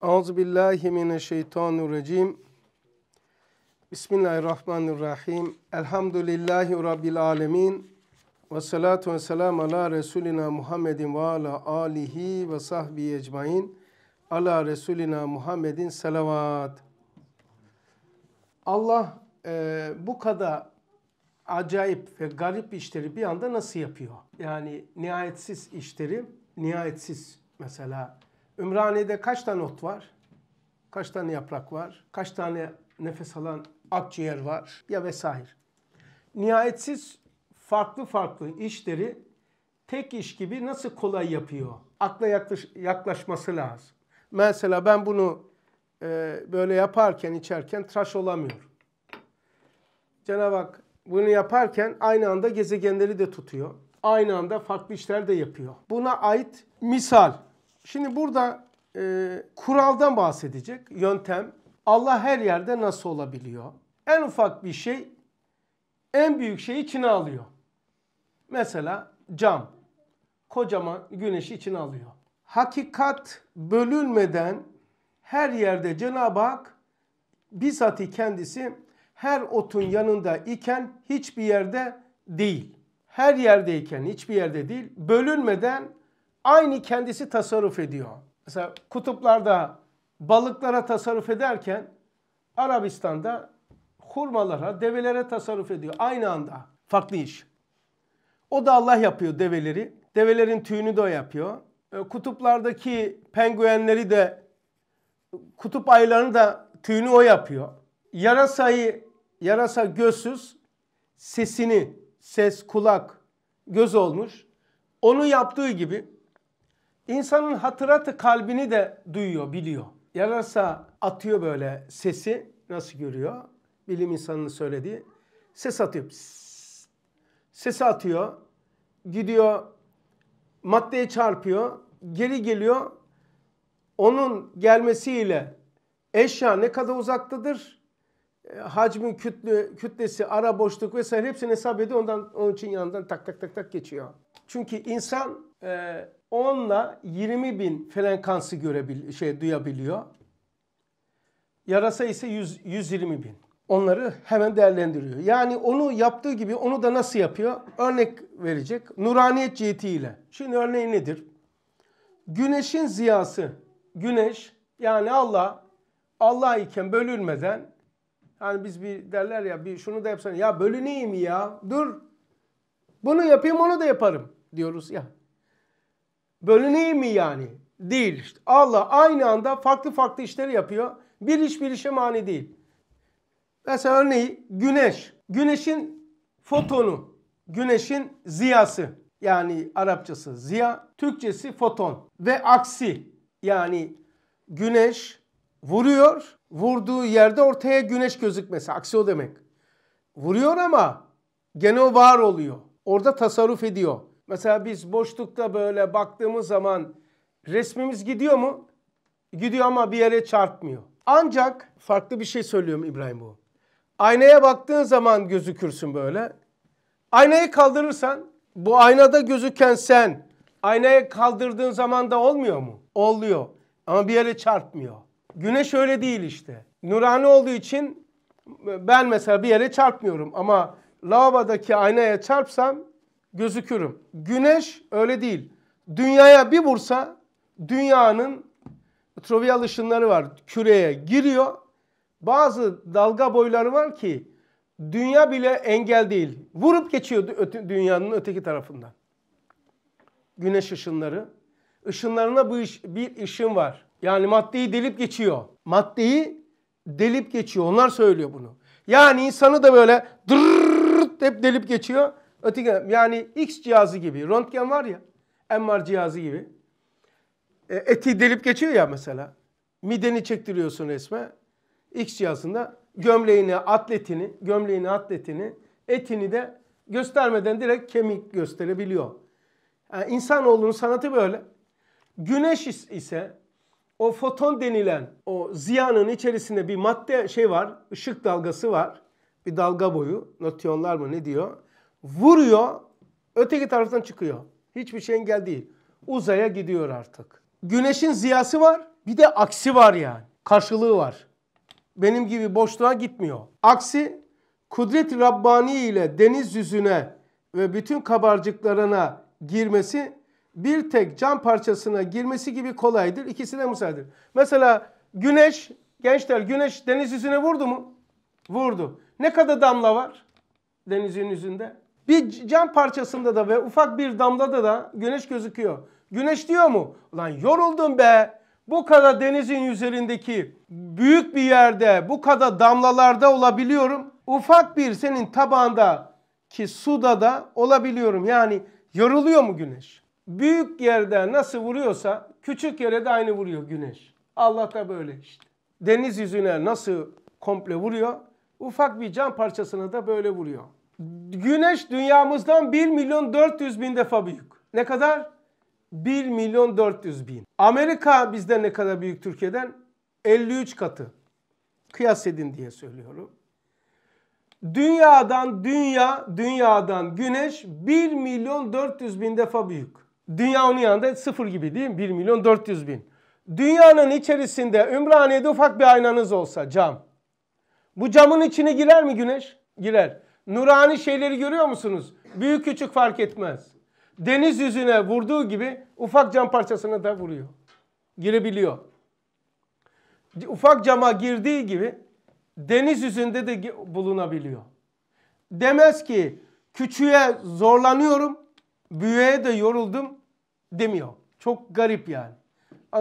Auzu billahi mineşşeytanirracim. Bismillahirrahmanirrahim. Elhamdülillahi rabbil alamin. Ve salatu ve selam ala resulina Muhammedin ve ala alihi ve sahbihi ecmaîn. Ala resulina Muhammedin salavat. Allah e, bu kadar acayip ve garip işleri bir anda nasıl yapıyor? Yani nihayetsiz işleri, nihayetsiz mesela Ümraniye'de kaç tane ot var? Kaç tane yaprak var? Kaç tane nefes alan akciğer var? Ya vesaire. Nihayetsiz farklı farklı işleri tek iş gibi nasıl kolay yapıyor? Akla yaklaş, yaklaşması lazım. Mesela ben bunu e, böyle yaparken içerken tıraş olamıyorum. Cenab-ı Hak bunu yaparken aynı anda gezegenleri de tutuyor. Aynı anda farklı işler de yapıyor. Buna ait misal Şimdi burada e, kuraldan bahsedecek, yöntem. Allah her yerde nasıl olabiliyor? En ufak bir şey en büyük şeyi içine alıyor. Mesela cam. Kocaman güneşi içine alıyor. Hakikat bölünmeden her yerde Cenab-ı Hak bizatihi kendisi her otun yanında iken hiçbir yerde değil. Her yerdeyken hiçbir yerde değil. Bölünmeden aynı kendisi tasarruf ediyor. Mesela kutuplarda balıklara tasarruf ederken Arabistan'da hurmalara, develere tasarruf ediyor aynı anda. Farklı iş. O da Allah yapıyor develeri. Develerin tüyünü de o yapıyor. E, kutuplardaki penguenleri de kutup ayılarını da tüyünü o yapıyor. Yarasayı, yarasa gözsüz sesini, ses, kulak, göz olmuş. Onu yaptığı gibi İnsanın hatıratı kalbini de duyuyor, biliyor. Yararsa atıyor böyle sesi. Nasıl görüyor? Bilim insanının söylediği. Ses atıyor. ses atıyor. Gidiyor maddeye çarpıyor. Geri geliyor. Onun gelmesiyle eşya ne kadar uzaktadır? E, hacmin kütle, kütlesi, ara boşluk vesaire hepsini hesap ediyor. Ondan, onun için yanından tak tak tak tak geçiyor. Çünkü insan e, 10 ile 20 bin frekansı görebil şey duyabiliyor. Yarasa ise 100, 120 bin. Onları hemen değerlendiriyor. Yani onu yaptığı gibi onu da nasıl yapıyor? Örnek verecek. Nuraniyet cihetiyle. Şimdi örneği nedir? Güneşin ziyası. Güneş yani Allah Allah iken bölünmeden yani biz bir derler ya bir şunu da yapsana. Ya bölüneyim ya dur. Bunu yapayım onu da yaparım diyoruz ya. Bölüneyim mi yani? Değil. İşte Allah aynı anda farklı farklı işleri yapıyor. Bir iş bir işe mani değil. Mesela örneği güneş. Güneşin fotonu, güneşin ziyası yani Arapçası ziya, Türkçesi foton ve aksi yani güneş vuruyor, vurduğu yerde ortaya güneş gözükmesi. Aksi o demek. Vuruyor ama gene o var oluyor. Orada tasarruf ediyor. Mesela biz boşlukta böyle baktığımız zaman resmimiz gidiyor mu? Gidiyor ama bir yere çarpmıyor. Ancak farklı bir şey söylüyorum İbrahim bu. Aynaya baktığın zaman gözükürsün böyle. Aynayı kaldırırsan bu aynada gözüken sen aynaya kaldırdığın zaman da olmuyor mu? Oluyor ama bir yere çarpmıyor. Güneş öyle değil işte. Nurani olduğu için ben mesela bir yere çarpmıyorum ama lavabodaki aynaya çarpsam gözükürüm. Güneş öyle değil. Dünyaya bir vursa dünyanın troviyal ışınları var. Küreye giriyor. Bazı dalga boyları var ki dünya bile engel değil. Vurup geçiyor dünyanın öteki tarafından. Güneş ışınları. Işınlarına bu iş, bir ışın var. Yani maddeyi delip geçiyor. Maddeyi delip geçiyor. Onlar söylüyor bunu. Yani insanı da böyle dırrrrt hep delip geçiyor. Öteki yani X cihazı gibi röntgen var ya MR cihazı gibi. E, eti delip geçiyor ya mesela. Mideni çektiriyorsun resme. X cihazında gömleğini, atletini, gömleğini, atletini, etini de göstermeden direkt kemik gösterebiliyor. Yani insanoğlunun sanatı böyle. Güneş ise o foton denilen o ziyanın içerisinde bir madde şey var, ışık dalgası var. Bir dalga boyu, notyonlar mı ne diyor? vuruyor, öteki taraftan çıkıyor. Hiçbir şey engel değil. Uzaya gidiyor artık. Güneşin ziyası var, bir de aksi var yani. Karşılığı var. Benim gibi boşluğa gitmiyor. Aksi kudret Rabbani ile deniz yüzüne ve bütün kabarcıklarına girmesi bir tek cam parçasına girmesi gibi kolaydır. İkisine müsaidir. Mesela güneş, gençler güneş deniz yüzüne vurdu mu? Vurdu. Ne kadar damla var denizin yüzünde? Bir cam parçasında da ve ufak bir damlada da, güneş gözüküyor. Güneş diyor mu? Lan yoruldum be. Bu kadar denizin üzerindeki büyük bir yerde bu kadar damlalarda olabiliyorum. Ufak bir senin tabanda ki suda da olabiliyorum. Yani yoruluyor mu güneş? Büyük yerde nasıl vuruyorsa küçük yere de aynı vuruyor güneş. Allah da böyle işte. Deniz yüzüne nasıl komple vuruyor? Ufak bir cam parçasına da böyle vuruyor. Güneş dünyamızdan 1 milyon 400 bin defa büyük. Ne kadar? 1 milyon 400 bin. Amerika bizden ne kadar büyük Türkiye'den? 53 katı. Kıyas edin diye söylüyorum. Dünyadan dünya, dünyadan güneş 1 milyon 400 bin defa büyük. Dünya onun yanında sıfır gibi değil mi? 1 milyon 400 bin. Dünyanın içerisinde Ümraniye'de ufak bir aynanız olsa cam. Bu camın içine girer mi güneş? Girer. Nurani şeyleri görüyor musunuz? Büyük küçük fark etmez. Deniz yüzüne vurduğu gibi ufak cam parçasına da vuruyor. Girebiliyor. Ufak cama girdiği gibi deniz yüzünde de bulunabiliyor. Demez ki küçüğe zorlanıyorum, büyüğe de yoruldum demiyor. Çok garip yani.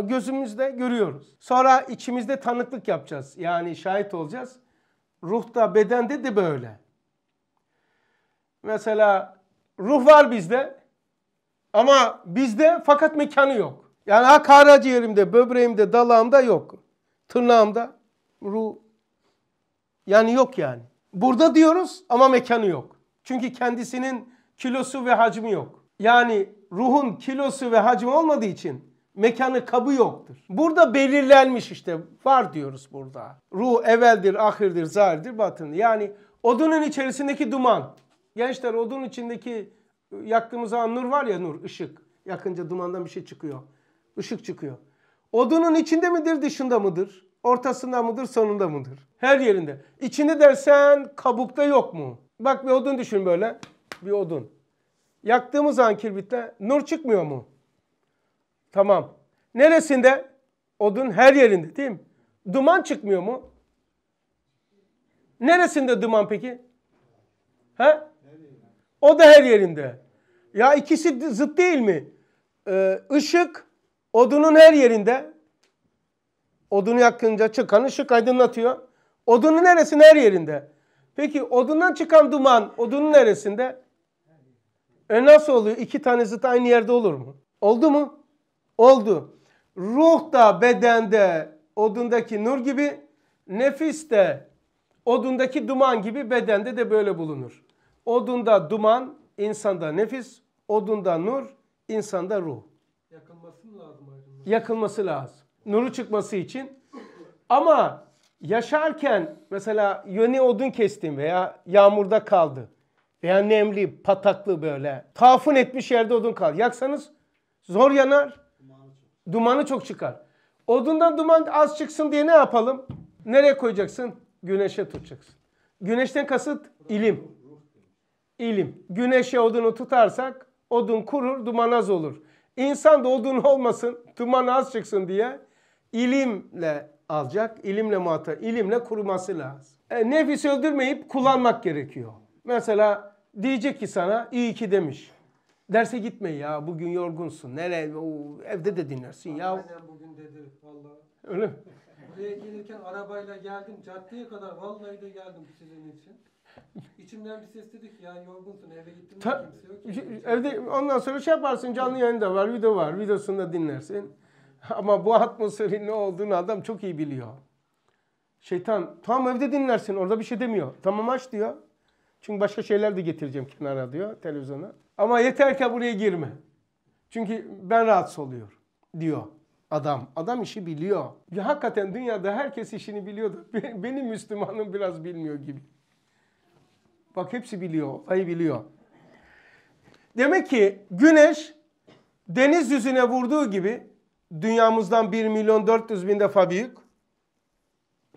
Gözümüzde görüyoruz. Sonra içimizde tanıklık yapacağız. Yani şahit olacağız. Ruhta, bedende de böyle mesela ruh var bizde ama bizde fakat mekanı yok. Yani ha karaciğerimde, böbreğimde, dalağımda yok. Tırnağımda ruh yani yok yani. Burada diyoruz ama mekanı yok. Çünkü kendisinin kilosu ve hacmi yok. Yani ruhun kilosu ve hacmi olmadığı için mekanı kabı yoktur. Burada belirlenmiş işte var diyoruz burada. Ruh eveldir, ahirdir, zahirdir, batındır. Yani odunun içerisindeki duman. Gençler odun içindeki e, yaktığımız zaman nur var ya nur, ışık. Yakınca dumandan bir şey çıkıyor. Işık çıkıyor. Odunun içinde midir, dışında mıdır? Ortasında mıdır, sonunda mıdır? Her yerinde. İçinde dersen kabukta yok mu? Bak bir odun düşün böyle. Bir odun. Yaktığımız zaman kirbitle nur çıkmıyor mu? Tamam. Neresinde? Odun her yerinde değil mi? Duman çıkmıyor mu? Neresinde duman peki? He? O da her yerinde. Ya ikisi zıt değil mi? Ee, ışık odunun her yerinde. Odunu yakınca çıkan ışık aydınlatıyor. Odunun neresi Her yerinde. Peki odundan çıkan duman odunun neresinde? E nasıl oluyor? İki tane zıt aynı yerde olur mu? Oldu mu? Oldu. Ruh da bedende odundaki nur gibi, nefis de odundaki duman gibi bedende de böyle bulunur. Odunda duman, insanda nefis, odunda nur, insanda ruh. Yakılması lazım aydınlık? Yakılması lazım. Nuru çıkması için. Ama yaşarken mesela yöne odun kestim veya yağmurda kaldı. Veya nemli, pataklı böyle. Tafun etmiş yerde odun kaldı. Yaksanız zor yanar. Dumanı çok, dumanı çok çıkar. Odundan duman az çıksın diye ne yapalım? Nereye koyacaksın? Güneşe tutacaksın. Güneşten kasıt ilim ilim. Güneşe odunu tutarsak odun kurur, duman az olur. İnsan da odun olmasın, duman az çıksın diye ilimle alacak, ilimle muhatap, ilimle kuruması lazım. E, nefis öldürmeyip kullanmak gerekiyor. Mesela diyecek ki sana iyi ki demiş. Derse gitme ya bugün yorgunsun. Nereye? Oo, evde de dinlersin Aynen ya. bugün dedi vallahi. Öyle mi? Buraya gelirken arabayla geldim. Caddeye kadar vallahi de geldim sizin için. İçimden bir ses dedik ya yorgunsun eve gittin Ta- kimse yok. ki. Evde ondan sonra şey yaparsın canlı yayında var, video var. Videosunu da dinlersin. Ama bu atmosferin ne olduğunu adam çok iyi biliyor. Şeytan tamam evde dinlersin orada bir şey demiyor. Tamam aç diyor. Çünkü başka şeyler de getireceğim kenara diyor televizyona. Ama yeter ki buraya girme. Çünkü ben rahatsız oluyor diyor adam. Adam işi biliyor. Ya hakikaten dünyada herkes işini biliyor da benim Müslümanım biraz bilmiyor gibi. Bak hepsi biliyor, olayı biliyor. Demek ki güneş deniz yüzüne vurduğu gibi dünyamızdan 1 milyon 400 bin defa büyük.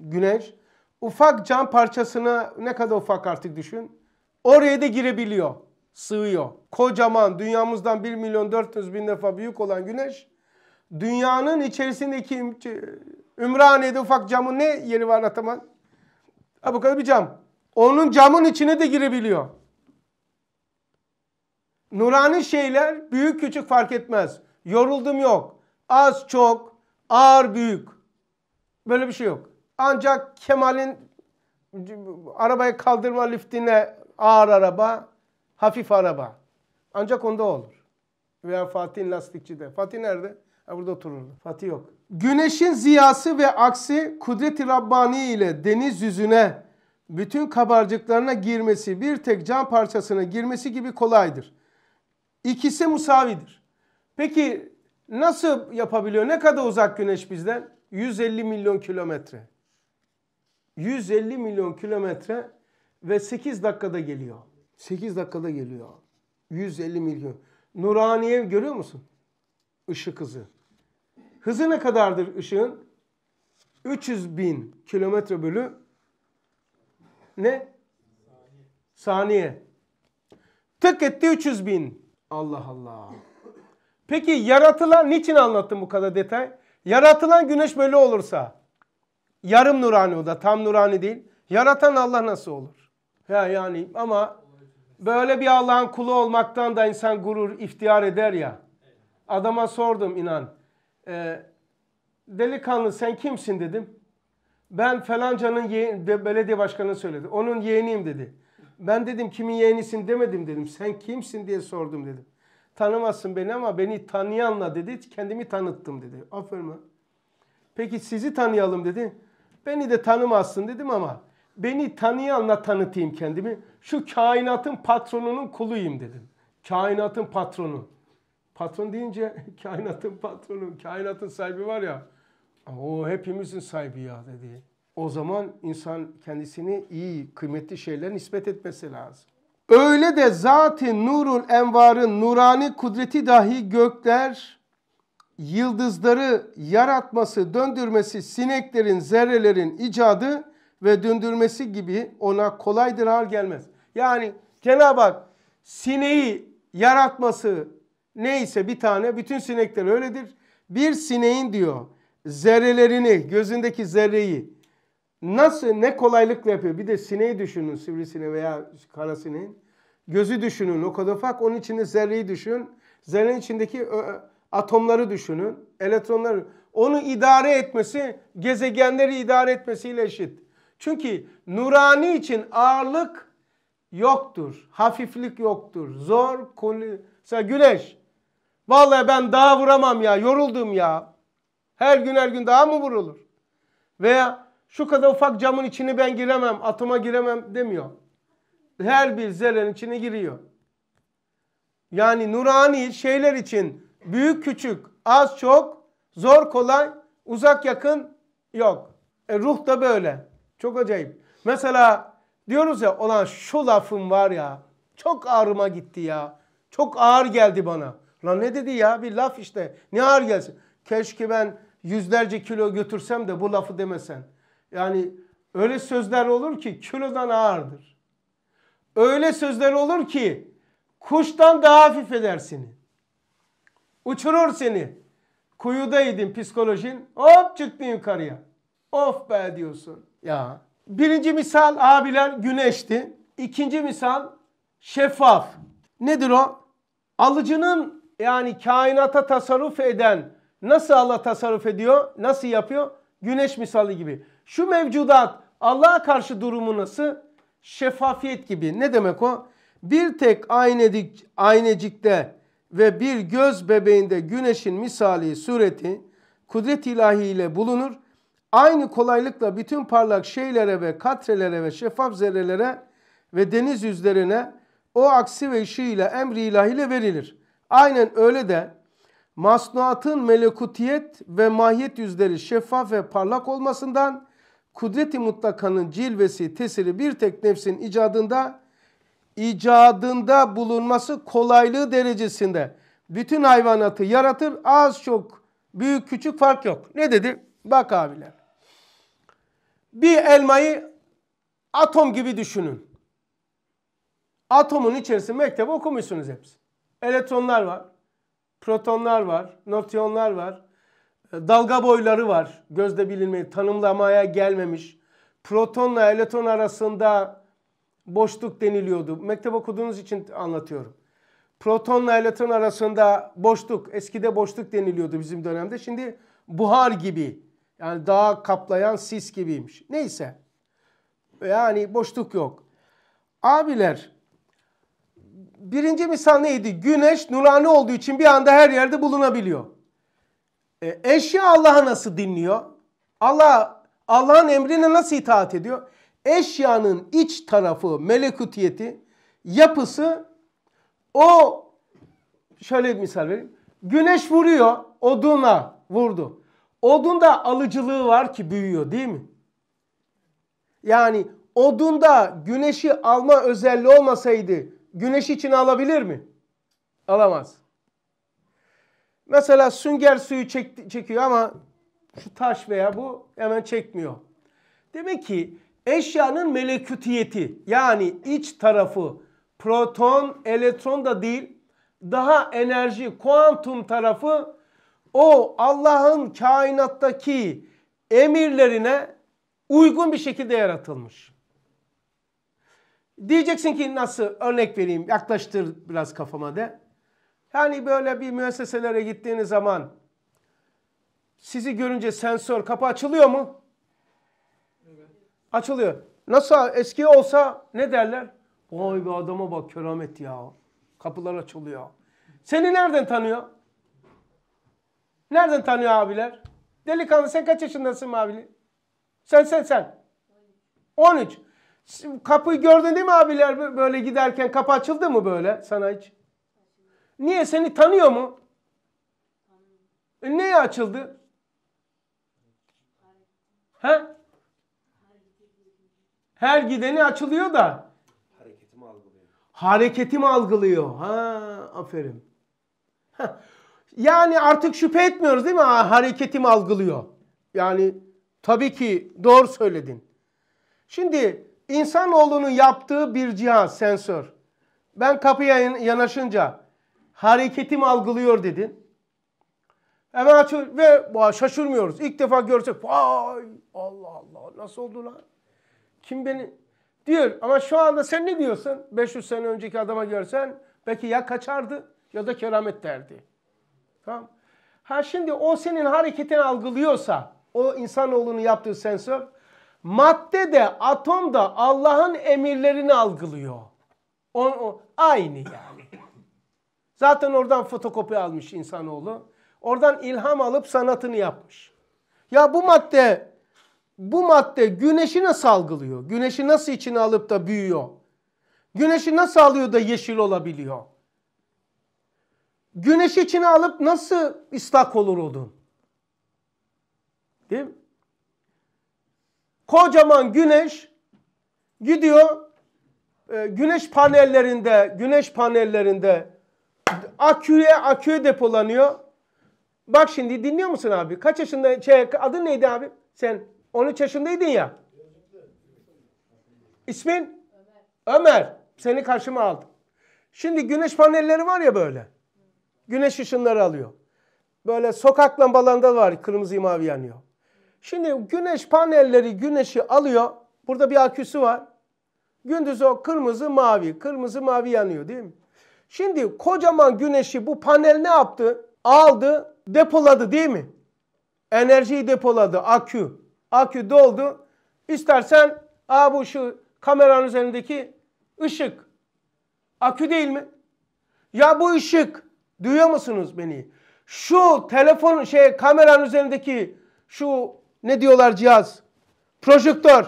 Güneş ufak cam parçasına ne kadar ufak artık düşün. Oraya da girebiliyor. Sığıyor. Kocaman dünyamızdan 1 milyon 400 bin defa büyük olan güneş dünyanın içerisindeki Ümraniye'de ufak camın ne yeri var Ataman? Ha bu kadar bir cam. Onun camın içine de girebiliyor. Nurani şeyler büyük küçük fark etmez. Yoruldum yok. Az çok, ağır büyük. Böyle bir şey yok. Ancak Kemal'in arabayı kaldırma liftine ağır araba, hafif araba. Ancak onda olur. Veya Fatih'in de. Fatih nerede? Ha, burada otururdu. Fatih yok. Güneşin ziyası ve aksi kudret-i Rabbani ile deniz yüzüne bütün kabarcıklarına girmesi bir tek cam parçasına girmesi gibi kolaydır. İkisi musavidir. Peki nasıl yapabiliyor? Ne kadar uzak güneş bizden? 150 milyon kilometre. 150 milyon kilometre ve 8 dakikada geliyor. 8 dakikada geliyor. 150 milyon. Nuraniye görüyor musun? Işık hızı. Hızı ne kadardır ışığın? 300 bin kilometre bölü ne? Saniye. Tık etti 300 bin. Allah Allah. Peki yaratılan niçin anlattım bu kadar detay? Yaratılan güneş böyle olursa yarım nurani o da tam nurani değil. Yaratan Allah nasıl olur? Ya yani ama böyle bir Allah'ın kulu olmaktan da insan gurur, iftihar eder ya. Adama sordum inan. E, delikanlı sen kimsin dedim. Ben falancanın yeğen, de, belediye başkanı söyledi. Onun yeğeniyim dedi. Ben dedim kimin yeğenisin demedim dedim. Sen kimsin diye sordum dedim. Tanımazsın beni ama beni tanıyanla dedi. Kendimi tanıttım dedi. Aferin. Peki sizi tanıyalım dedi. Beni de tanımazsın dedim ama beni tanıyanla tanıtayım kendimi. Şu kainatın patronunun kuluyum dedim. Kainatın patronu. Patron deyince kainatın patronu, kainatın sahibi var ya. Ah, o hepimizin sahibi ya dedi. O zaman insan kendisini iyi, kıymetli şeylere nispet etmesi lazım. Öyle de zaten nurul envarın nurani kudreti dahi gökler, yıldızları yaratması, döndürmesi, sineklerin, zerrelerin icadı ve döndürmesi gibi ona kolaydır hal gelmez. Yani Cenab-ı Hak sineği yaratması neyse bir tane bütün sinekler öyledir. Bir sineğin diyor zerrelerini, gözündeki zerreyi nasıl ne kolaylıkla yapıyor. Bir de sineği düşünün, sivrisine veya kara sineğin. Gözü düşünün, o kadar ufak. Onun içinde zerreyi düşün. Zerrenin içindeki atomları düşünün, elektronları. Onu idare etmesi, gezegenleri idare etmesiyle eşit. Çünkü nurani için ağırlık yoktur. Hafiflik yoktur. Zor, koli... Mesela güneş. Vallahi ben daha vuramam ya, yoruldum ya. Her gün her gün daha mı vurulur? Veya şu kadar ufak camın içine ben giremem, atıma giremem demiyor. Her bir zerrenin içine giriyor. Yani nurani şeyler için büyük küçük, az çok, zor kolay, uzak yakın yok. E ruh da böyle. Çok acayip. Mesela diyoruz ya olan şu lafım var ya çok ağrıma gitti ya. Çok ağır geldi bana. Lan ne dedi ya bir laf işte. Ne ağır gelsin. Keşke ben yüzlerce kilo götürsem de bu lafı demesen. Yani öyle sözler olur ki kilodan ağırdır. Öyle sözler olur ki kuştan daha hafif eder seni. Uçurur seni. Kuyudaydın psikolojin hop çıktın yukarıya. Of be diyorsun. Ya. Birinci misal abiler güneşti. İkinci misal şeffaf. Nedir o? Alıcının yani kainata tasarruf eden Nasıl Allah tasarruf ediyor? Nasıl yapıyor? Güneş misali gibi. Şu mevcudat Allah'a karşı durumu nasıl? Şeffafiyet gibi. Ne demek o? Bir tek aynedik, aynecikte ve bir göz bebeğinde güneşin misali sureti kudret ilahiyle bulunur. Aynı kolaylıkla bütün parlak şeylere ve katrelere ve şeffaf zerrelere ve deniz yüzlerine o aksi ve ışığıyla emri ilahiyle verilir. Aynen öyle de masnuatın melekutiyet ve mahiyet yüzleri şeffaf ve parlak olmasından kudreti mutlakanın cilvesi tesiri bir tek nefsin icadında icadında bulunması kolaylığı derecesinde bütün hayvanatı yaratır az çok büyük küçük fark yok. Ne dedi? Bak abiler. Bir elmayı atom gibi düşünün. Atomun içerisinde mektep okumuşsunuz hepsi. Elektronlar var protonlar var, nötronlar var, e, dalga boyları var. Gözde bilinmeyi tanımlamaya gelmemiş. Protonla elektron arasında boşluk deniliyordu. Mektep okuduğunuz için anlatıyorum. Protonla elektron arasında boşluk, eskide boşluk deniliyordu bizim dönemde. Şimdi buhar gibi yani daha kaplayan sis gibiymiş. Neyse. Yani boşluk yok. Abiler birinci misal neydi? Güneş nurani olduğu için bir anda her yerde bulunabiliyor. E, eşya Allah'a nasıl dinliyor? Allah Allah'ın emrine nasıl itaat ediyor? Eşyanın iç tarafı, melekutiyeti, yapısı o şöyle bir misal vereyim. Güneş vuruyor, oduna vurdu. Odunda alıcılığı var ki büyüyor değil mi? Yani odunda güneşi alma özelliği olmasaydı güneş için alabilir mi? Alamaz. Mesela sünger suyu çek, çekiyor ama şu taş veya bu hemen çekmiyor. Demek ki eşyanın melekütiyeti yani iç tarafı proton, elektron da değil daha enerji, kuantum tarafı o Allah'ın kainattaki emirlerine uygun bir şekilde yaratılmış. Diyeceksin ki nasıl örnek vereyim yaklaştır biraz kafama de. Yani böyle bir müesseselere gittiğiniz zaman sizi görünce sensör kapı açılıyor mu? Evet. Açılıyor. Nasıl eski olsa ne derler? Vay be adama bak keramet ya. Kapılar açılıyor. Seni nereden tanıyor? Nereden tanıyor abiler? Delikanlı sen kaç yaşındasın abili? Sen sen sen. 13. Şimdi kapıyı gördün değil mi abiler böyle giderken kapı açıldı mı böyle sana hiç? Niye seni tanıyor mu? E neye açıldı? He? Her gideni açılıyor da. Hareketimi algılıyor. Hareketimi algılıyor. Ha, aferin. Yani artık şüphe etmiyoruz değil mi? Ha, hareketimi algılıyor. Yani tabii ki doğru söyledin. Şimdi İnsanoğlunun yaptığı bir cihaz, sensör. Ben kapıya yanaşınca hareketimi algılıyor dedin. Hemen açıyor ve şaşırmıyoruz. İlk defa görsek vay Allah Allah nasıl oldu lan? Kim beni diyor ama şu anda sen ne diyorsun? 500 sene önceki adama görsen belki ya kaçardı ya da keramet derdi. Tamam. Ha şimdi o senin hareketini algılıyorsa o insanoğlunun yaptığı sensör Madde de atom da Allah'ın emirlerini algılıyor. O, o, aynı yani. Zaten oradan fotokopi almış insanoğlu. Oradan ilham alıp sanatını yapmış. Ya bu madde bu madde güneşi nasıl algılıyor? Güneşi nasıl içine alıp da büyüyor? Güneşi nasıl alıyor da yeşil olabiliyor? Güneşi içine alıp nasıl ıslak olur odun? Değil mi? Kocaman güneş gidiyor e, güneş panellerinde güneş panellerinde aküye aküye depolanıyor. Bak şimdi dinliyor musun abi? Kaç yaşında şey adın neydi abi? Sen 13 yaşındaydın ya. İsmin? Ömer. Ömer. Seni karşıma aldım. Şimdi güneş panelleri var ya böyle. Güneş ışınları alıyor. Böyle sokak lambalarında var kırmızı mavi yanıyor. Şimdi güneş panelleri güneşi alıyor. Burada bir aküsü var. Gündüz o kırmızı mavi. Kırmızı mavi yanıyor değil mi? Şimdi kocaman güneşi bu panel ne yaptı? Aldı depoladı değil mi? Enerjiyi depoladı akü. Akü doldu. İstersen aa bu şu kameranın üzerindeki ışık. Akü değil mi? Ya bu ışık. Duyuyor musunuz beni? Şu telefon şey kameranın üzerindeki şu ne diyorlar cihaz? Projektör.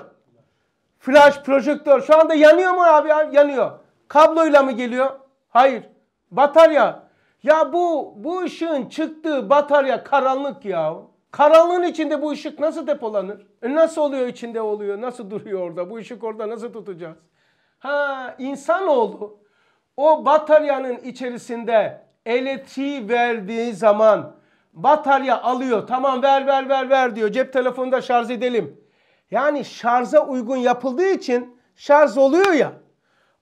Flash projektör. Şu anda yanıyor mu abi? Yanıyor. Kabloyla mı geliyor? Hayır. Batarya. Ya bu bu ışığın çıktığı batarya karanlık ya. Karanlığın içinde bu ışık nasıl depolanır? E nasıl oluyor içinde oluyor? Nasıl duruyor orada? Bu ışık orada nasıl tutacağız? Ha insanoğlu o bataryanın içerisinde elektriği verdiği zaman Batarya alıyor. Tamam ver ver ver ver diyor. Cep telefonunda şarj edelim. Yani şarja uygun yapıldığı için şarj oluyor ya.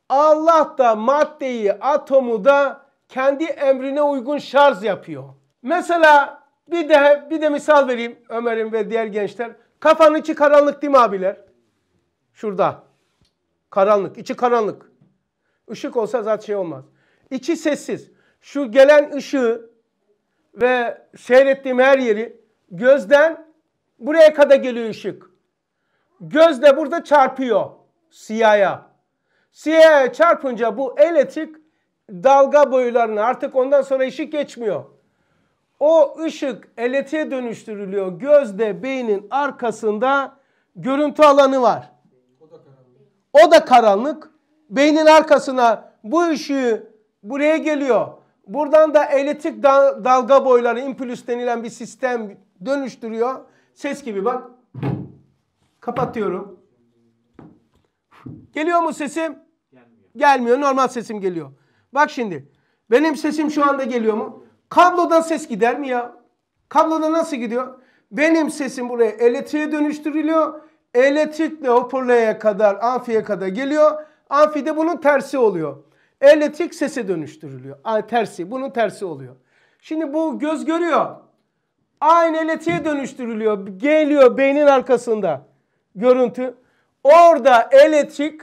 Allah da maddeyi, atomu da kendi emrine uygun şarj yapıyor. Mesela bir de bir de misal vereyim Ömer'im ve diğer gençler. Kafanın içi karanlık değil mi abiler? Şurada. Karanlık, içi karanlık. Işık olsa zaten şey olmaz. İçi sessiz. Şu gelen ışığı ve seyrettiğim her yeri gözden buraya kadar geliyor ışık. Göz de burada çarpıyor siyaya. Siyaya çarpınca bu elektrik dalga boyularını artık ondan sonra ışık geçmiyor. O ışık elektriğe dönüştürülüyor. Gözde beynin arkasında görüntü alanı var. O da karanlık. O da karanlık. Beynin arkasına bu ışığı buraya geliyor. Buradan da elektrik dalga boyları impulüs denilen bir sistem dönüştürüyor. Ses gibi bak. Kapatıyorum. Geliyor mu sesim? Gelmiyor. Gelmiyor. Normal sesim geliyor. Bak şimdi. Benim sesim şu anda geliyor mu? Kablodan ses gider mi ya? Kabloda nasıl gidiyor? Benim sesim buraya elektriğe dönüştürülüyor. Elektrikle hoparlöre kadar, amfiye kadar geliyor. Amfide bunun tersi oluyor elektrik sese dönüştürülüyor. A, tersi. Bunun tersi oluyor. Şimdi bu göz görüyor. Aynı elektriğe dönüştürülüyor. Geliyor beynin arkasında görüntü. Orada elektrik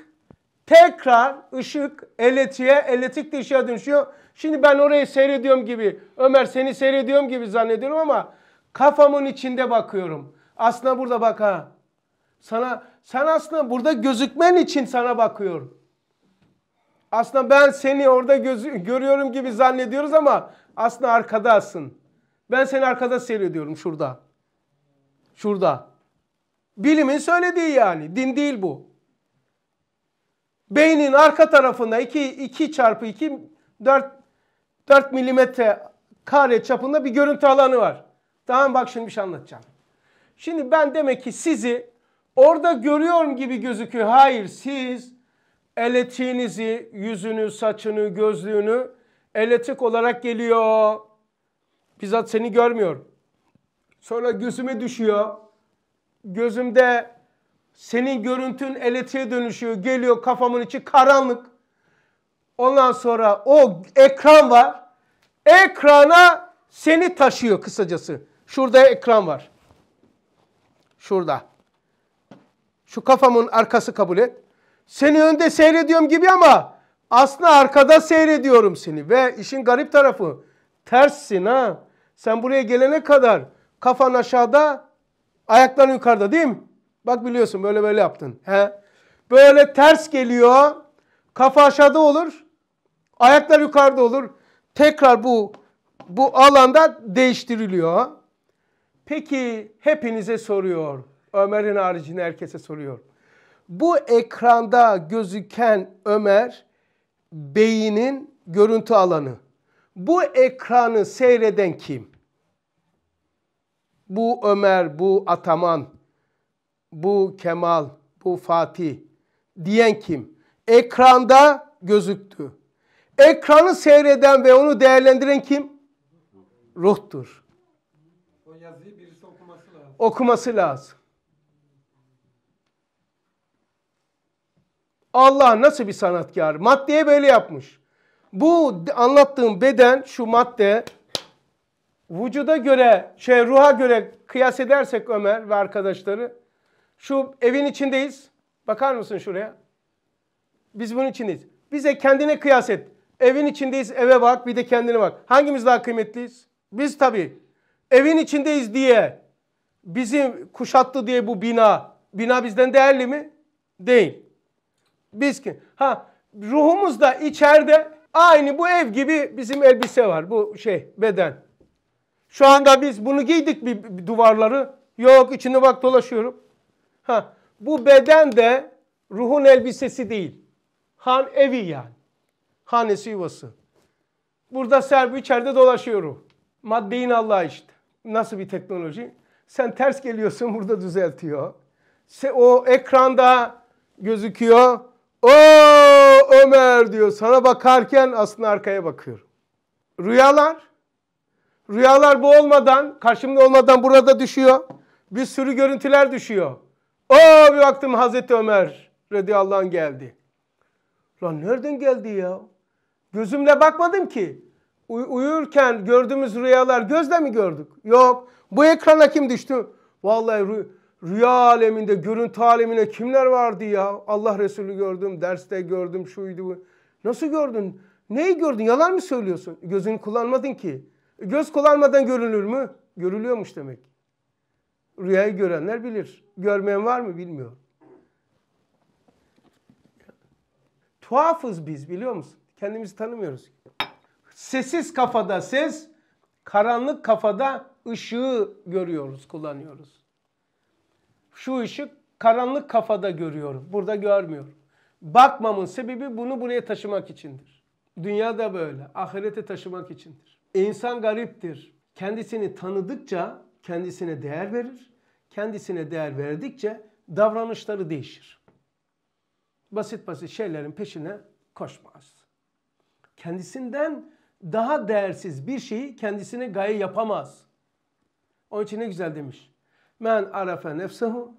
tekrar ışık elektriğe, elektrik de ışığa dönüşüyor. Şimdi ben orayı seyrediyorum gibi, Ömer seni seyrediyorum gibi zannediyorum ama kafamın içinde bakıyorum. Aslında burada bak ha. Sana, sen aslında burada gözükmen için sana bakıyorum. Aslında ben seni orada göz, görüyorum gibi zannediyoruz ama aslında arkadasın. Ben seni arkada seyrediyorum şurada. Şurada. Bilimin söylediği yani. Din değil bu. Beynin arka tarafında 2, 2 çarpı 2 4, 4 milimetre kare çapında bir görüntü alanı var. Tamam bak şimdi bir şey anlatacağım. Şimdi ben demek ki sizi orada görüyorum gibi gözüküyor. Hayır siz eletiğinizi, yüzünü, saçını, gözlüğünü eletik olarak geliyor. Bizzat seni görmüyor. Sonra gözüme düşüyor. Gözümde senin görüntün eletiğe dönüşüyor. Geliyor kafamın içi karanlık. Ondan sonra o ekran var. Ekrana seni taşıyor kısacası. Şurada ekran var. Şurada. Şu kafamın arkası kabul et. Seni önde seyrediyorum gibi ama aslında arkada seyrediyorum seni. Ve işin garip tarafı terssin ha. Sen buraya gelene kadar kafan aşağıda, ayakların yukarıda değil mi? Bak biliyorsun böyle böyle yaptın. He? Böyle ters geliyor. Kafa aşağıda olur. Ayaklar yukarıda olur. Tekrar bu bu alanda değiştiriliyor. Peki hepinize soruyor. Ömer'in haricinde herkese soruyor. Bu ekranda gözüken Ömer beynin görüntü alanı. Bu ekranı seyreden kim? Bu Ömer, bu Ataman, bu Kemal, bu Fatih diyen kim? Ekranda gözüktü. Ekranı seyreden ve onu değerlendiren kim? Ruhtur. O yazıyı birisi okuması lazım. Okuması lazım. Allah nasıl bir sanatkar? Maddeye böyle yapmış. Bu anlattığım beden şu madde vücuda göre şey ruha göre kıyas edersek Ömer ve arkadaşları şu evin içindeyiz. Bakar mısın şuraya? Biz bunun içindeyiz. Bize kendine kıyas et. Evin içindeyiz eve bak bir de kendine bak. Hangimiz daha kıymetliyiz? Biz tabii. Evin içindeyiz diye bizim kuşattı diye bu bina. Bina bizden değerli mi? Değil. Biz ki ha ruhumuz da içeride aynı bu ev gibi bizim elbise var bu şey beden. Şu anda biz bunu giydik bir, bir duvarları. Yok içine bak dolaşıyorum. Ha bu beden de ruhun elbisesi değil. Han evi yani. Hanesi yuvası. Burada serbi içeride dolaşıyorum ruh. Maddeyin Allah işte. Nasıl bir teknoloji? Sen ters geliyorsun burada düzeltiyor. O ekranda gözüküyor. O Ömer diyor sana bakarken aslında arkaya bakıyor. Rüyalar. Rüyalar bu olmadan, karşımda olmadan burada düşüyor. Bir sürü görüntüler düşüyor. O bir baktım Hazreti Ömer radıyallahu anh geldi. Lan nereden geldi ya? Gözümle bakmadım ki. Uy- uyurken gördüğümüz rüyalar gözle mi gördük? Yok. Bu ekrana kim düştü? Vallahi rüyalar Rüya aleminde, görüntü alemine kimler vardı ya? Allah Resulü gördüm, derste gördüm, şuydu bu. Nasıl gördün? Neyi gördün? Yalan mı söylüyorsun? Gözünü kullanmadın ki. Göz kullanmadan görülür mü? Görülüyormuş demek. Rüyayı görenler bilir. Görmeyen var mı bilmiyor Tuhafız biz biliyor musun? Kendimizi tanımıyoruz. Sessiz kafada ses, karanlık kafada ışığı görüyoruz, kullanıyoruz şu ışık karanlık kafada görüyorum. Burada görmüyorum. Bakmamın sebebi bunu buraya taşımak içindir. Dünya da böyle. Ahirete taşımak içindir. İnsan gariptir. Kendisini tanıdıkça kendisine değer verir. Kendisine değer verdikçe davranışları değişir. Basit basit şeylerin peşine koşmaz. Kendisinden daha değersiz bir şeyi kendisine gaye yapamaz. Onun için ne güzel demiş. Men arafe nefsehu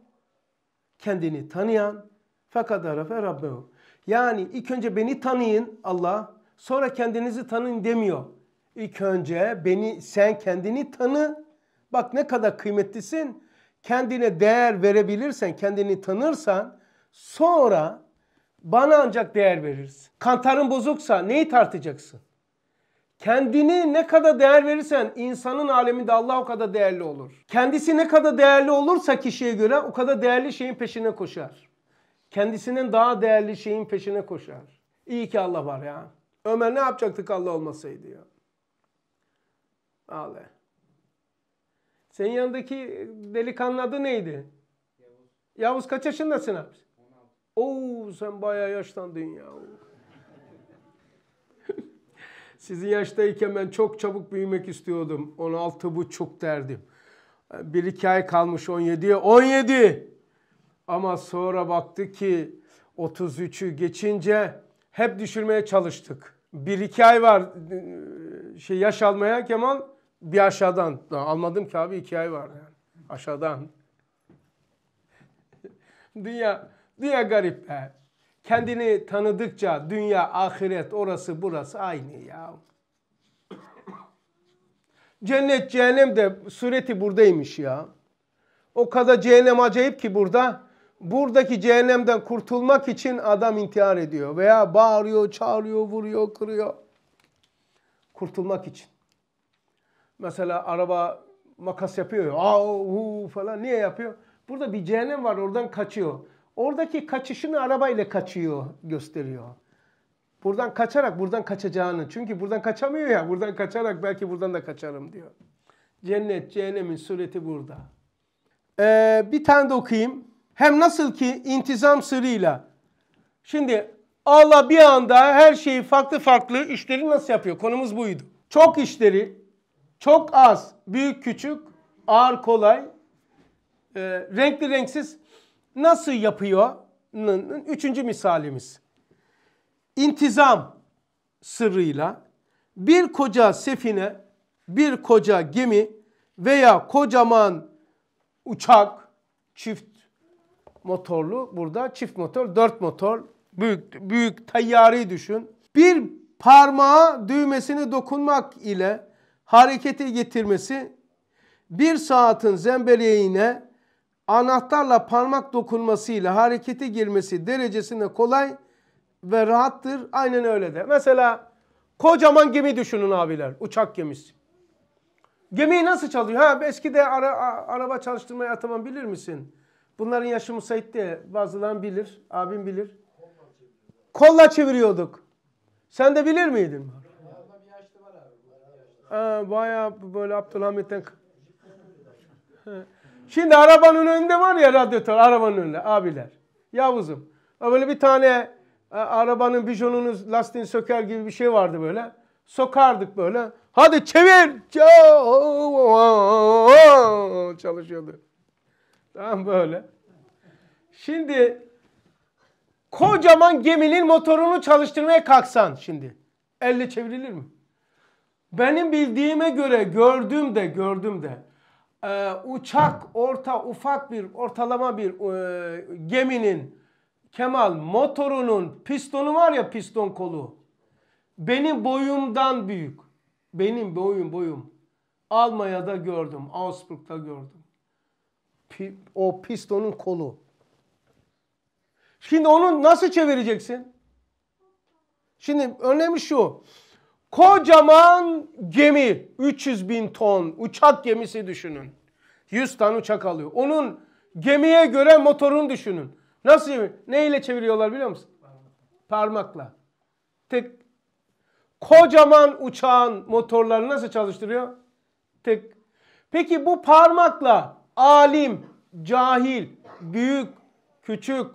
kendini tanıyan fakat arafe rabbehu. Yani ilk önce beni tanıyın Allah sonra kendinizi tanıyın demiyor. İlk önce beni sen kendini tanı. Bak ne kadar kıymetlisin. Kendine değer verebilirsen, kendini tanırsan sonra bana ancak değer verirsin. Kantarın bozuksa neyi tartacaksın? Kendini ne kadar değer verirsen insanın aleminde Allah o kadar değerli olur. Kendisi ne kadar değerli olursa kişiye göre o kadar değerli şeyin peşine koşar. Kendisinin daha değerli şeyin peşine koşar. İyi ki Allah var ya. Ömer ne yapacaktık Allah olmasaydı ya. Ağla. Senin yanındaki delikanlı adı neydi? Yavuz. Yavuz kaç yaşındasın abi? 16. Oo sen bayağı yaşlandın ya. Sizin yaştayken ben çok çabuk büyümek istiyordum. 16 buçuk derdim. Bir iki ay kalmış 17'ye. 17! Ama sonra baktı ki 33'ü geçince hep düşürmeye çalıştık. Bir iki ay var e, şey yaş almaya Kemal bir aşağıdan. Almadım ki abi iki ay var yani. Aşağıdan. dünya, dünya garip be. Kendini tanıdıkça dünya, ahiret, orası, burası aynı ya. Cennet, cehennem de sureti buradaymış ya. O kadar cehennem acayip ki burada. Buradaki cehennemden kurtulmak için adam intihar ediyor. Veya bağırıyor, çağırıyor, vuruyor, kırıyor. Kurtulmak için. Mesela araba makas yapıyor. Aa, falan niye yapıyor? Burada bir cehennem var oradan kaçıyor. Oradaki kaçışını arabayla kaçıyor gösteriyor. Buradan kaçarak buradan kaçacağını. Çünkü buradan kaçamıyor ya. Buradan kaçarak belki buradan da kaçarım diyor. Cennet, cehennemin sureti burada. Ee, bir tane de okuyayım. Hem nasıl ki intizam sırrıyla. Şimdi Allah bir anda her şeyi farklı farklı işleri nasıl yapıyor? Konumuz buydu. Çok işleri, çok az, büyük küçük, ağır kolay, e, renkli renksiz nasıl yapıyor? Üçüncü misalimiz. İntizam sırrıyla bir koca sefine, bir koca gemi veya kocaman uçak, çift motorlu burada çift motor, dört motor, büyük, büyük tayyari düşün. Bir parmağa düğmesini dokunmak ile harekete getirmesi bir saatin zembeleğine anahtarla parmak dokunmasıyla harekete girmesi derecesinde kolay ve rahattır. Aynen öyle de. Mesela kocaman gemi düşünün abiler. Uçak gemisi. Gemiyi nasıl çalışıyor? Ha eskide ara, araba çalıştırmaya ataman bilir misin? Bunların yaşı müsait diye bazıları bilir. Abim bilir. Kolla çeviriyorduk. Sen de bilir miydin? Ha, bayağı böyle Abdülhamit'ten... Şimdi arabanın önünde var ya radyatör arabanın önünde abiler. Yavuzum. Böyle bir tane e, arabanın bijonunun lastiğini söker gibi bir şey vardı böyle. Sokardık böyle. Hadi çevir. Çalışıyordu. Tamam böyle. Şimdi kocaman geminin motorunu çalıştırmaya kalksan şimdi. Elle çevrilir mi? Benim bildiğime göre gördüm de gördüm de e, uçak orta ufak bir ortalama bir e, geminin Kemal motorunun pistonu var ya piston kolu. Benim boyumdan büyük. Benim boyum boyum. Almanya'da gördüm. Augsburg'da gördüm. Pi, o pistonun kolu. Şimdi onu nasıl çevireceksin? Şimdi önemli şu. Kocaman gemi 300 bin ton uçak gemisi düşünün. 100 tane uçak alıyor. Onun gemiye göre motorunu düşünün. Nasıl ne ile çeviriyorlar biliyor musun? Parmakla. Tek kocaman uçağın motorlarını nasıl çalıştırıyor? Tek. Peki bu parmakla alim, cahil, büyük, küçük,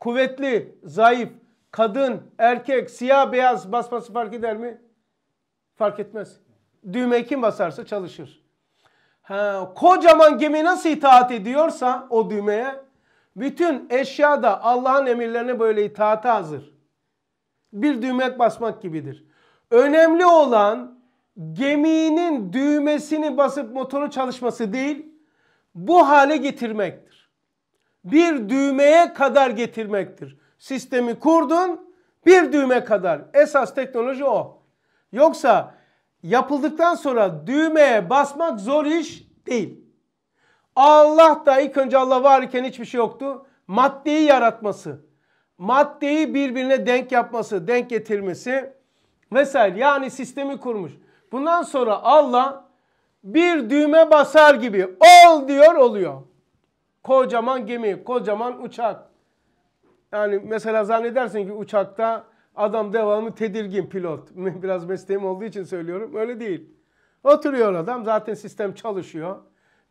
kuvvetli, zayıf, kadın, erkek, siyah, beyaz basması fark eder mi? Fark etmez. Düğmeye kim basarsa çalışır. Ha, kocaman gemi nasıl itaat ediyorsa o düğmeye bütün eşyada Allah'ın emirlerine böyle itaate hazır. Bir düğmek basmak gibidir. Önemli olan geminin düğmesini basıp motoru çalışması değil, bu hale getirmektir. Bir düğmeye kadar getirmektir. Sistemi kurdun, bir düğme kadar. Esas teknoloji o. Yoksa yapıldıktan sonra düğmeye basmak zor iş değil. Allah da ilk önce Allah var iken hiçbir şey yoktu. Maddeyi yaratması, maddeyi birbirine denk yapması, denk getirmesi vesaire. Yani sistemi kurmuş. Bundan sonra Allah bir düğme basar gibi ol diyor oluyor. Kocaman gemi, kocaman uçak. Yani mesela zannedersin ki uçakta Adam devamlı tedirgin pilot. Biraz mesleğim olduğu için söylüyorum. Öyle değil. Oturuyor adam. Zaten sistem çalışıyor.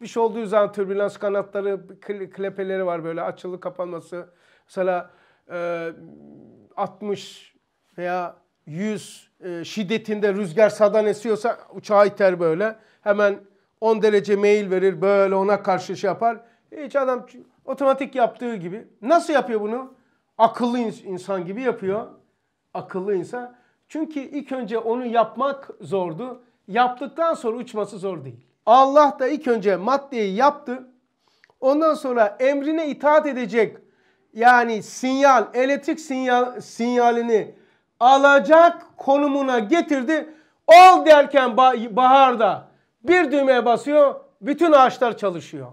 Bir şey olduğu zaman türbülans kanatları, klepeleri var böyle açılı kapanması. Mesela e, 60 veya 100 e, şiddetinde rüzgar sadan esiyorsa uçağı iter böyle. Hemen 10 derece mail verir böyle ona karşı şey yapar. Hiç adam otomatik yaptığı gibi. Nasıl yapıyor bunu? Akıllı insan gibi yapıyor. Akıllı insan Çünkü ilk önce onu yapmak zordu. Yaptıktan sonra uçması zor değil. Allah da ilk önce maddeyi yaptı. Ondan sonra emrine itaat edecek yani sinyal, elektrik sinyal, sinyalini alacak konumuna getirdi. Ol derken baharda bir düğmeye basıyor, bütün ağaçlar çalışıyor.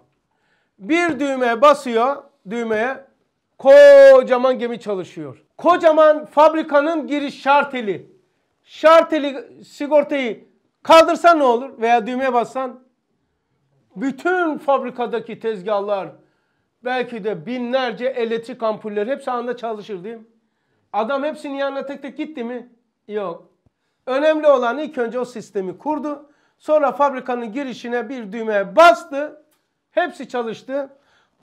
Bir düğmeye basıyor, düğmeye kocaman gemi çalışıyor kocaman fabrikanın giriş şarteli. Şarteli sigortayı kaldırsa ne olur veya düğmeye bassan bütün fabrikadaki tezgahlar belki de binlerce elektrik ampulleri hepsi anda çalışır değil mi? Adam hepsini yanına tek tek gitti mi? Yok. Önemli olan ilk önce o sistemi kurdu. Sonra fabrikanın girişine bir düğmeye bastı. Hepsi çalıştı.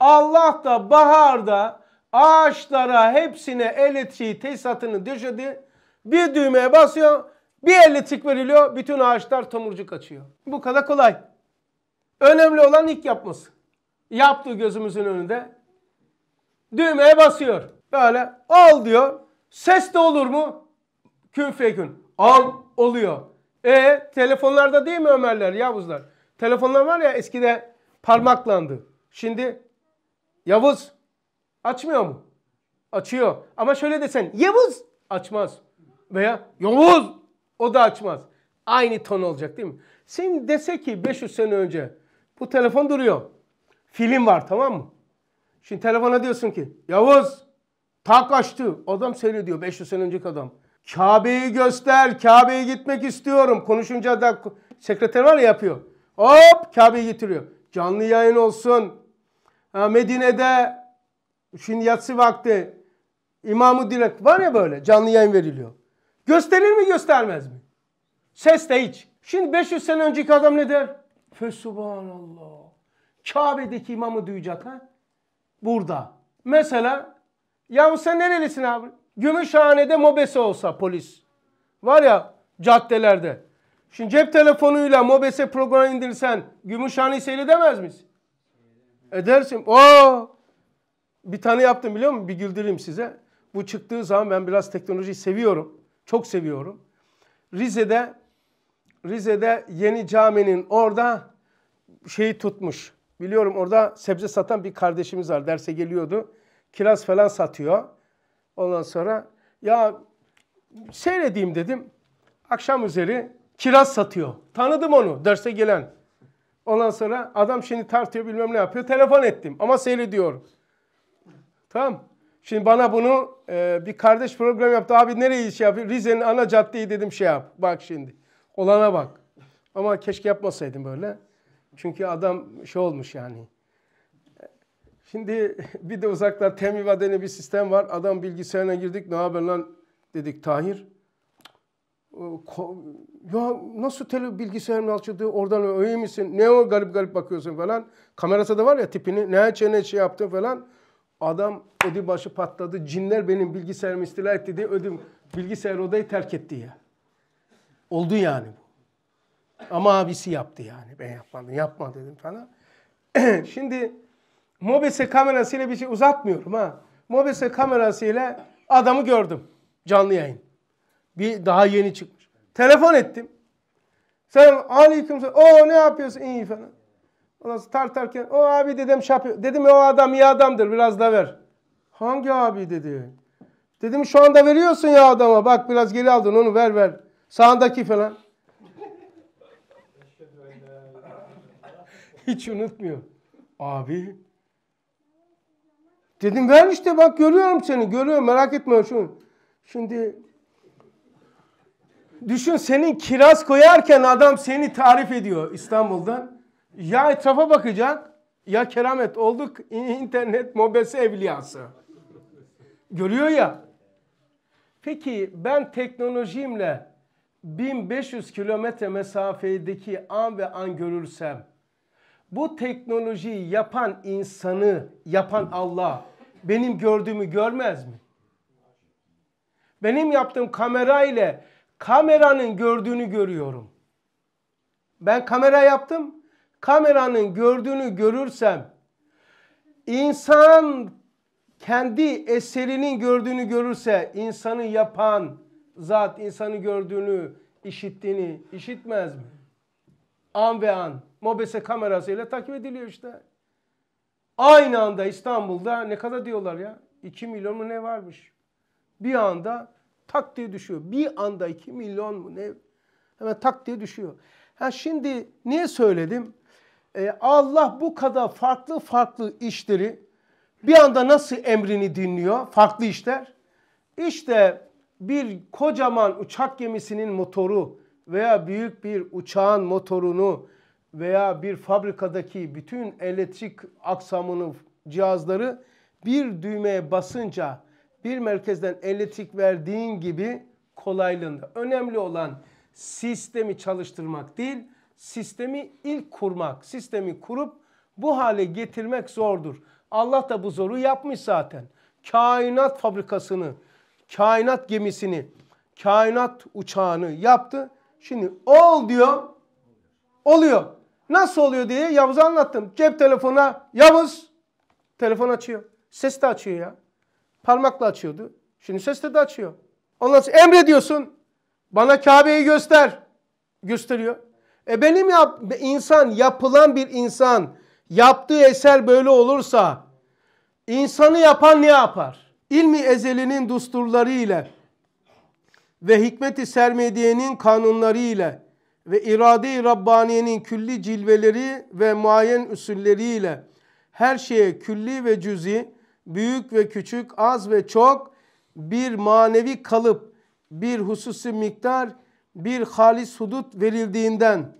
Allah da baharda Ağaçlara hepsine elektriği tesisatını döşedi. Bir düğmeye basıyor. Bir elektrik veriliyor. Bütün ağaçlar tomurcuk açıyor. Bu kadar kolay. Önemli olan ilk yapması. Yaptığı gözümüzün önünde. Düğmeye basıyor. Böyle al diyor. Ses de olur mu? Kün fekün. Al oluyor. E telefonlarda değil mi Ömerler, Yavuzlar? Telefonlar var ya eskide parmaklandı. Şimdi Yavuz Açmıyor mu? Açıyor. Ama şöyle desen Yavuz açmaz. Veya Yavuz o da açmaz. Aynı ton olacak değil mi? Şimdi dese ki 500 sene önce bu telefon duruyor. Film var tamam mı? Şimdi telefona diyorsun ki Yavuz tak açtı. Adam seni diyor, 500 sene önceki adam. Kabe'yi göster. Kabe'ye gitmek istiyorum. Konuşunca da sekreter var ya yapıyor. Hop Kabe'yi getiriyor. Canlı yayın olsun. Medine'de Şimdi yatsı vakti İmam-ı Direk var ya böyle canlı yayın veriliyor. Gösterir mi göstermez mi? Ses de hiç. Şimdi 500 sene önceki adam ne der? Fesubhanallah. Kabe'deki imamı duyacak ha? Burada. Mesela ya sen nerelisin abi? Gümüşhane'de mobese olsa polis. Var ya caddelerde. Şimdi cep telefonuyla mobese programı indirsen Gümüşhane'yi seyredemez misin? Edersin. Oo bir tane yaptım biliyor musun? Bir güldüreyim size. Bu çıktığı zaman ben biraz teknolojiyi seviyorum. Çok seviyorum. Rize'de Rize'de yeni caminin orada şeyi tutmuş. Biliyorum orada sebze satan bir kardeşimiz var. Derse geliyordu. Kiraz falan satıyor. Ondan sonra ya seyredeyim dedim. Akşam üzeri kiraz satıyor. Tanıdım onu derse gelen. Ondan sonra adam şimdi tartıyor bilmem ne yapıyor. Telefon ettim ama seyrediyor. Tamam. Şimdi bana bunu e, bir kardeş program yaptı. Abi nereye şey yap? Rize'nin ana caddeyi dedim şey yap. Bak şimdi. Olana bak. Ama keşke yapmasaydım böyle. Çünkü adam şey olmuş yani. Şimdi bir de uzaklar temviva Vadeni bir sistem var. Adam bilgisayarına girdik. Ne haber lan dedik Tahir. Ya nasıl tele mı alçıldığı oradan öyle misin? Ne o garip garip bakıyorsun falan. Kamerası da var ya tipini. Ne çene ne şey yaptın falan. Adam ödü başı patladı. Cinler benim bilgisayarımı istila etti diye ödüm bilgisayar odayı terk etti ya. Oldu yani bu. Ama abisi yaptı yani. Ben yapmadım. Yapma dedim falan. Şimdi mobese kamerasıyla bir şey uzatmıyorum ha. Mobese kamerasıyla adamı gördüm. Canlı yayın. Bir daha yeni çıkmış. Telefon ettim. Selam aleyküm. O ne yapıyorsun? İyi falan. Ondan sonra tartarken o abi dedim şap Dedim o adam iyi adamdır biraz da ver. Hangi abi dedi. Dedim şu anda veriyorsun ya adama. Bak biraz geri aldın onu ver ver. Sağındaki falan. Hiç unutmuyor. Abi. Dedim ver işte bak görüyorum seni. Görüyorum merak etme şunu. Şimdi düşün senin kiraz koyarken adam seni tarif ediyor İstanbul'dan. Ya etrafa bakacak ya keramet olduk internet mobese evliyası. Görüyor ya. Peki ben teknolojimle 1500 kilometre mesafedeki an ve an görürsem bu teknolojiyi yapan insanı yapan Allah benim gördüğümü görmez mi? Benim yaptığım kamera ile kameranın gördüğünü görüyorum. Ben kamera yaptım kameranın gördüğünü görürsem insan kendi eserinin gördüğünü görürse insanı yapan zat insanı gördüğünü işittiğini işitmez mi? An ve an mobese kamerasıyla takip ediliyor işte. Aynı anda İstanbul'da ne kadar diyorlar ya 2 milyon mu ne varmış? Bir anda tak diye düşüyor. Bir anda 2 milyon mu ne? Hemen tak diye düşüyor. Ha şimdi niye söyledim? E, Allah bu kadar farklı farklı işleri bir anda nasıl emrini dinliyor? Farklı işler. İşte bir kocaman uçak gemisinin motoru veya büyük bir uçağın motorunu veya bir fabrikadaki bütün elektrik aksamını cihazları bir düğmeye basınca bir merkezden elektrik verdiğin gibi kolaylığında. Önemli olan sistemi çalıştırmak değil, sistemi ilk kurmak, sistemi kurup bu hale getirmek zordur. Allah da bu zoru yapmış zaten. Kainat fabrikasını, kainat gemisini, kainat uçağını yaptı. Şimdi ol diyor, oluyor. Nasıl oluyor diye Yavuz'a anlattım. Cep telefonuna Yavuz telefon açıyor. Ses de açıyor ya. Parmakla açıyordu. Şimdi ses de, de açıyor. Ondan sonra emrediyorsun. Bana Kabe'yi göster. Gösteriyor. E benim yap, insan yapılan bir insan yaptığı eser böyle olursa insanı yapan ne yapar? İlmi ezelinin dusturları ile ve hikmeti sermediyenin kanunları ile ve irade-i Rabbaniye'nin külli cilveleri ve muayen usulleri ile her şeye külli ve cüzi, büyük ve küçük, az ve çok bir manevi kalıp, bir hususi miktar bir halis hudut verildiğinden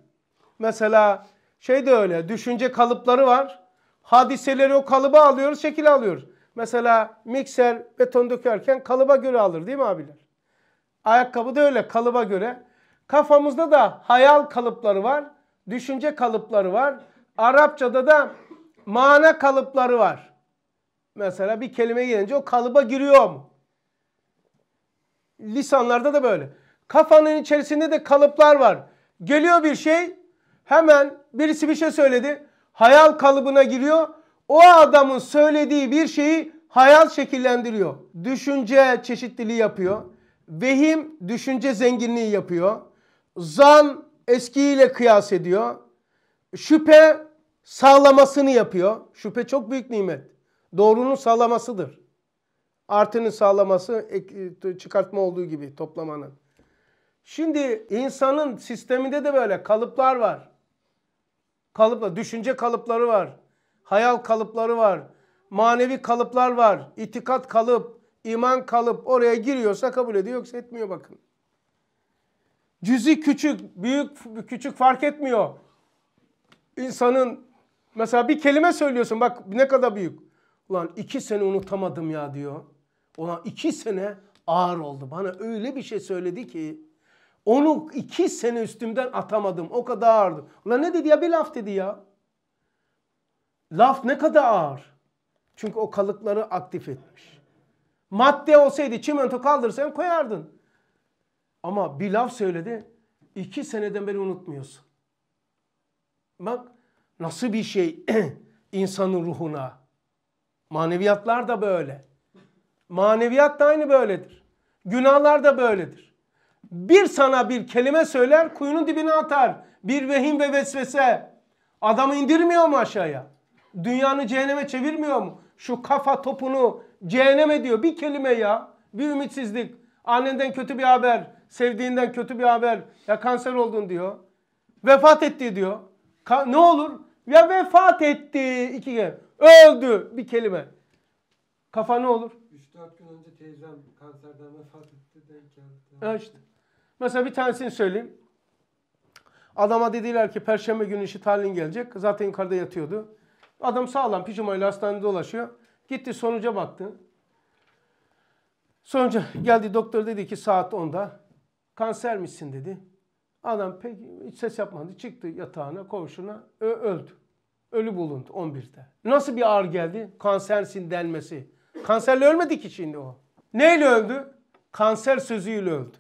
mesela şey de öyle düşünce kalıpları var. Hadiseleri o kalıba alıyoruz, şekil alıyoruz. Mesela mikser beton dökerken kalıba göre alır değil mi abiler? Ayakkabı da öyle kalıba göre. Kafamızda da hayal kalıpları var, düşünce kalıpları var. Arapçada da mana kalıpları var. Mesela bir kelime gelince o kalıba giriyor mu? Lisanlarda da böyle. Kafanın içerisinde de kalıplar var. Geliyor bir şey hemen birisi bir şey söyledi. Hayal kalıbına giriyor. O adamın söylediği bir şeyi hayal şekillendiriyor. Düşünce çeşitliliği yapıyor. Vehim düşünce zenginliği yapıyor. Zan eskiyle kıyas ediyor. Şüphe sağlamasını yapıyor. Şüphe çok büyük nimet. Doğrunun sağlamasıdır. Artının sağlaması çıkartma olduğu gibi toplamanın. Şimdi insanın sisteminde de böyle kalıplar var. kalıplar düşünce kalıpları var. Hayal kalıpları var. Manevi kalıplar var. İtikat kalıp, iman kalıp oraya giriyorsa kabul ediyor yoksa etmiyor bakın. Cüzi küçük, büyük küçük fark etmiyor. İnsanın mesela bir kelime söylüyorsun bak ne kadar büyük. Ulan iki sene unutamadım ya diyor. Ulan iki sene ağır oldu. Bana öyle bir şey söyledi ki onu iki sene üstümden atamadım. O kadar ağırdı. Ulan ne dedi ya? Bir laf dedi ya. Laf ne kadar ağır. Çünkü o kalıkları aktif etmiş. Madde olsaydı çimento kaldırsan koyardın. Ama bir laf söyledi. İki seneden beri unutmuyorsun. Bak nasıl bir şey insanın ruhuna. Maneviyatlar da böyle. Maneviyat da aynı böyledir. Günahlar da böyledir bir sana bir kelime söyler kuyunun dibine atar. Bir vehim ve vesvese. Adamı indirmiyor mu aşağıya? Dünyanı cehenneme çevirmiyor mu? Şu kafa topunu cehenneme diyor. Bir kelime ya. Bir ümitsizlik. Annenden kötü bir haber. Sevdiğinden kötü bir haber. Ya kanser oldun diyor. Vefat etti diyor. Ka ne olur? Ya vefat etti. iki kelime. Öldü. Bir kelime. Kafa ne olur? 3-4 gün önce teyzem kanserden vefat etti. Denk geldi. Evet Mesela bir tanesini söyleyeyim. Adama dediler ki perşembe günü işi talin gelecek. Zaten yukarıda yatıyordu. Adam sağlam pijamayla hastanede dolaşıyor. Gitti sonuca baktı. Sonuca geldi doktor dedi ki saat 10'da kanser misin dedi. Adam pek hiç ses yapmadı. Çıktı yatağına, koğuşuna öldü. Ölü bulundu 11'de. Nasıl bir ağır geldi? Kansersin denmesi. Kanserle ölmedi ki şimdi o. Neyle öldü? Kanser sözüyle öldü.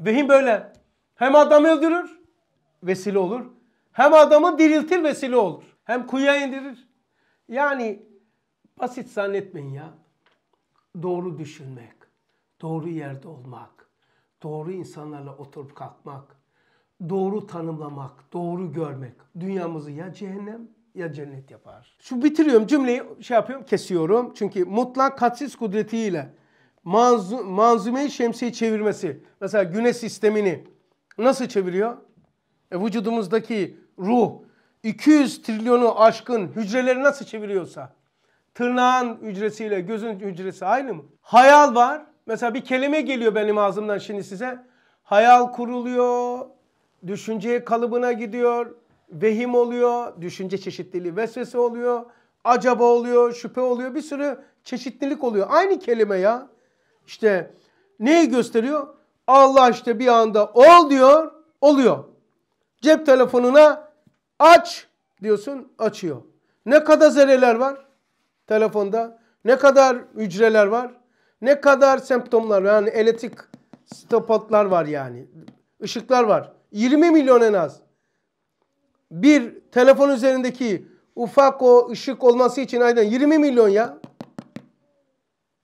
Vehim böyle. Hem adamı öldürür, vesile olur. Hem adamı diriltir, vesile olur. Hem kuyuya indirir. Yani basit zannetmeyin ya. Doğru düşünmek, doğru yerde olmak, doğru insanlarla oturup kalkmak, doğru tanımlamak, doğru görmek dünyamızı ya cehennem ya cennet yapar. Şu bitiriyorum cümleyi şey yapıyorum kesiyorum. Çünkü mutlak katsiz kudretiyle manzu, manzumeyi şemsiye çevirmesi. Mesela güneş sistemini nasıl çeviriyor? E, vücudumuzdaki ruh 200 trilyonu aşkın hücreleri nasıl çeviriyorsa tırnağın hücresiyle gözün hücresi aynı mı? Hayal var. Mesela bir kelime geliyor benim ağzımdan şimdi size. Hayal kuruluyor, düşünce kalıbına gidiyor, vehim oluyor, düşünce çeşitliliği, vesvese oluyor, acaba oluyor, şüphe oluyor, bir sürü çeşitlilik oluyor. Aynı kelime ya. İşte neyi gösteriyor? Allah işte bir anda ol diyor, oluyor. Cep telefonuna aç diyorsun, açıyor. Ne kadar zerreler var telefonda? Ne kadar hücreler var? Ne kadar semptomlar yani elektrik stopatlar var yani. Işıklar var. 20 milyon en az. Bir telefon üzerindeki ufak o ışık olması için aynen 20 milyon ya.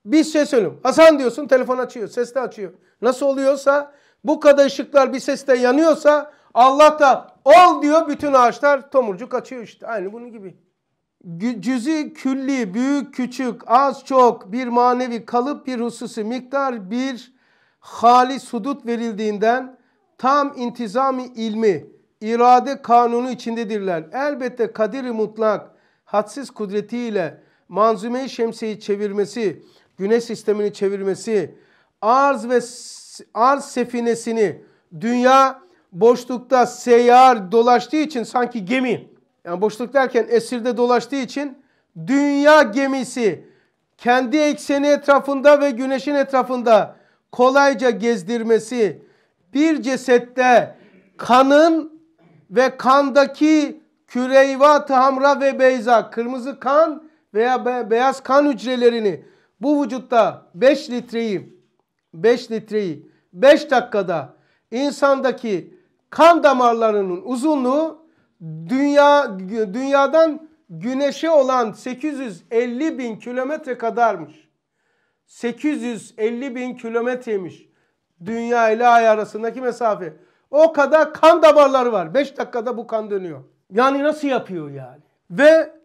Bir şey söylüyorum. Hasan diyorsun telefon açıyor. ses de açıyor. Nasıl oluyorsa bu kadar ışıklar bir seste yanıyorsa Allah da ol diyor bütün ağaçlar tomurcuk açıyor işte. Aynı bunun gibi. Cüzi külli, büyük küçük, az çok bir manevi kalıp bir hususi miktar bir halis sudut verildiğinden tam intizami ilmi, irade kanunu içindedirler. Elbette kadir mutlak, hadsiz kudretiyle manzume-i şemsiyi çevirmesi, güneş sistemini çevirmesi, arz ve arz sefinesini dünya boşlukta seyyar dolaştığı için sanki gemi yani boşluk derken esirde dolaştığı için dünya gemisi kendi ekseni etrafında ve güneşin etrafında kolayca gezdirmesi bir cesette kanın ve kandaki küreyvat hamra ve beyza kırmızı kan veya beyaz kan hücrelerini bu vücutta 5 litreyi 5 litreyi 5 dakikada insandaki kan damarlarının uzunluğu dünya dünyadan güneşe olan 850 bin kilometre kadarmış. 850 bin kilometreymiş. Dünya ile ay arasındaki mesafe. O kadar kan damarları var. 5 dakikada bu kan dönüyor. Yani nasıl yapıyor yani? Ve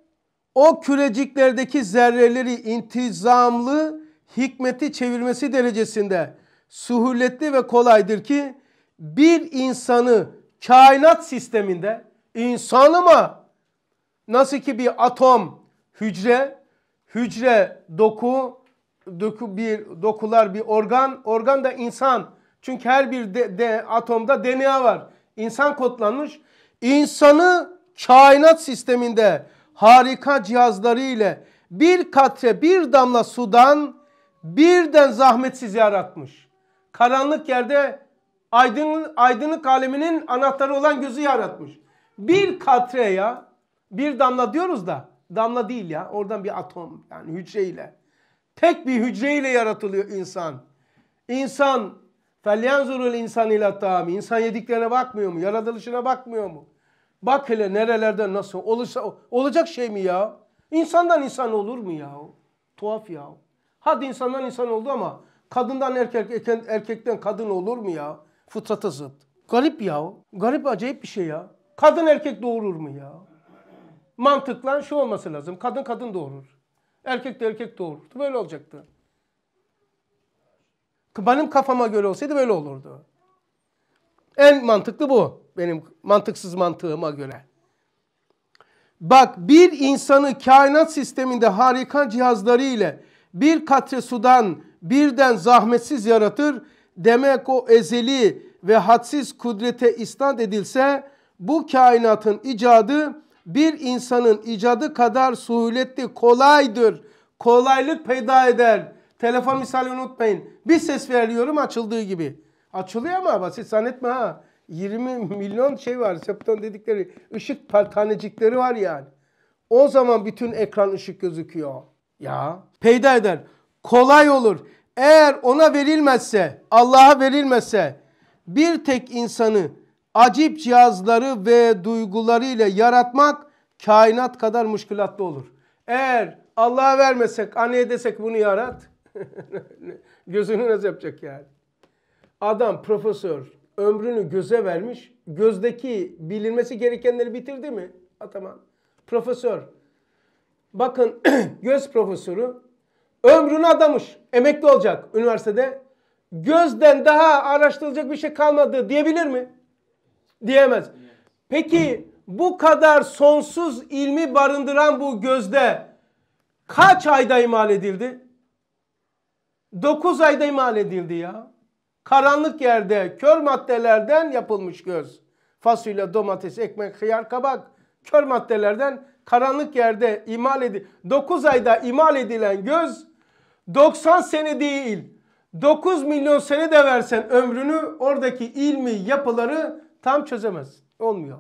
o küreciklerdeki zerreleri intizamlı hikmeti çevirmesi derecesinde suhuletli ve kolaydır ki bir insanı kainat sisteminde insanı mı nasıl ki bir atom hücre hücre doku doku bir dokular bir organ organ da insan çünkü her bir de, de, atomda DNA var İnsan kodlanmış insanı kainat sisteminde harika cihazları ile bir katre bir damla sudan birden zahmetsiz yaratmış. Karanlık yerde aydın, aydınlık aleminin anahtarı olan gözü yaratmış. Bir katre ya bir damla diyoruz da damla değil ya oradan bir atom yani hücre ile Tek bir hücre ile yaratılıyor insan. İnsan felyanzurul insan ila tami. İnsan yediklerine bakmıyor mu? Yaratılışına bakmıyor mu? Bak hele nerelerde nasıl olursa olacak şey mi ya? İnsandan insan olur mu ya? Tuhaf ya. Hadi insandan insan oldu ama kadından erkek erkekten kadın olur mu ya? Fıtrata zıt. Garip ya. Garip acayip bir şey ya. Kadın erkek doğurur mu ya? Mantıkla şu olması lazım. Kadın kadın doğurur. Erkek de erkek doğurur. Böyle olacaktı. Benim kafama göre olsaydı böyle olurdu. En mantıklı bu benim mantıksız mantığıma göre. Bak bir insanı kainat sisteminde harika cihazları ile bir katre sudan birden zahmetsiz yaratır. Demek o ezeli ve hadsiz kudrete isnat edilse bu kainatın icadı bir insanın icadı kadar suhuletli kolaydır. Kolaylık peyda eder. Telefon misali unutmayın. Bir ses veriyorum açıldığı gibi. Açılıyor ama basit zannetme ha. 20 milyon şey var. Septon dedikleri ışık tanecikleri var yani. O zaman bütün ekran ışık gözüküyor. Ya peyda eder. Kolay olur. Eğer ona verilmezse, Allah'a verilmezse bir tek insanı acip cihazları ve duygularıyla yaratmak kainat kadar müşkülatlı olur. Eğer Allah'a vermesek, anneye desek bunu yarat. Gözünü nasıl yapacak yani? Adam profesör, ömrünü göze vermiş. Gözdeki bilinmesi gerekenleri bitirdi mi? Ataman. Profesör. Bakın göz profesörü ömrünü adamış. Emekli olacak üniversitede. Gözden daha araştırılacak bir şey kalmadı diyebilir mi? Diyemez. Peki bu kadar sonsuz ilmi barındıran bu gözde kaç ayda imal edildi? 9 ayda imal edildi ya. Karanlık yerde kör maddelerden yapılmış göz. Fasulye, domates, ekmek, hıyar, kabak. Kör maddelerden karanlık yerde imal edil 9 ayda imal edilen göz 90 sene değil 9 milyon sene de versen ömrünü oradaki ilmi yapıları tam çözemez. Olmuyor.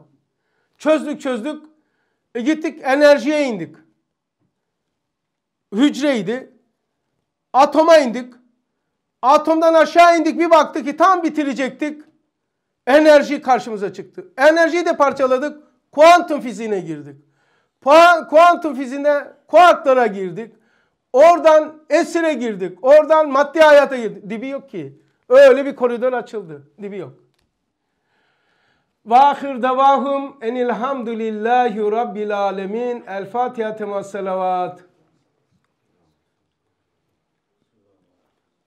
Çözdük çözdük. E gittik enerjiye indik. Hücreydi. Atoma indik. Atomdan aşağı indik bir baktık ki tam bitirecektik. Enerji karşımıza çıktı. Enerjiyi de parçaladık. Kuantum fiziğine girdik. Kuantum fiziğine kuarklara girdik. Oradan esire girdik. Oradan maddi hayata girdik. Dibi yok ki. Öyle bir koridor açıldı. Dibi yok. Vahir davahum enilhamdülillahi rabbil alemin. El Fatiha temas salavat.